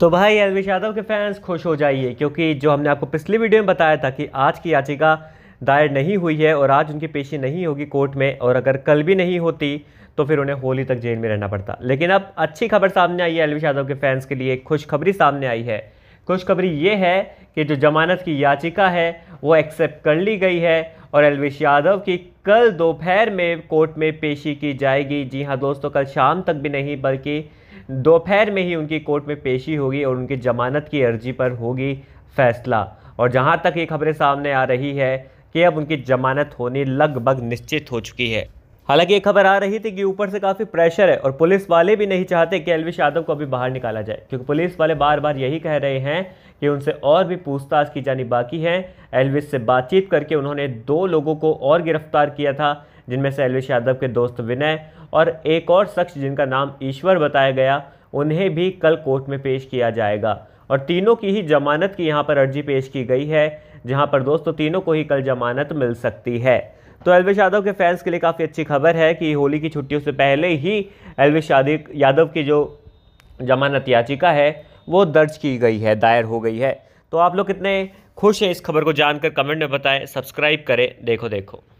तो भाई अलवेश यादव के फैंस खुश हो जाइए क्योंकि जो हमने आपको पिछली वीडियो में बताया था कि आज की याचिका दायर नहीं हुई है और आज उनकी पेशी नहीं होगी कोर्ट में और अगर कल भी नहीं होती तो फिर उन्हें होली तक जेल में रहना पड़ता लेकिन अब अच्छी खबर सामने आई है अलवेश यादव के फैंस के लिए खुशखबरी सामने आई है खुशखबरी ये है कि जो जमानत की याचिका है वो एक्सेप्ट कर ली गई है और अलवेश यादव की कल दोपहर में कोर्ट में पेशी की जाएगी जी हाँ दोस्तों कल शाम तक भी नहीं बल्कि दोपहर में ही उनकी कोर्ट में पेशी होगी और उनकी जमानत की अर्जी पर होगी फैसला और जहां तक ये खबरें सामने आ रही है कि अब उनकी जमानत होनी लगभग निश्चित हो चुकी है हालांकि ये खबर आ रही थी कि ऊपर से काफ़ी प्रेशर है और पुलिस वाले भी नहीं चाहते कि एलविश यादव को अभी बाहर निकाला जाए क्योंकि पुलिस वाले बार बार यही कह रहे हैं कि उनसे और भी पूछताछ की जानी बाकी है एलविश से बातचीत करके उन्होंने दो लोगों को और गिरफ्तार किया था जिनमें से अलवेश यादव के दोस्त विनय और एक और शख्स जिनका नाम ईश्वर बताया गया उन्हें भी कल कोर्ट में पेश किया जाएगा और तीनों की ही जमानत की यहाँ पर अर्जी पेश की गई है जहाँ पर दोस्तों तीनों को ही कल जमानत मिल सकती है तो एलवेश यादव के फैंस के लिए काफ़ी अच्छी खबर है कि होली की छुट्टियों से पहले ही एलवेश यादव की जो जमानत याचिका है वो दर्ज की गई है दायर हो गई है तो आप लोग कितने खुश हैं इस खबर को जानकर कमेंट में बताएं सब्सक्राइब करें देखो देखो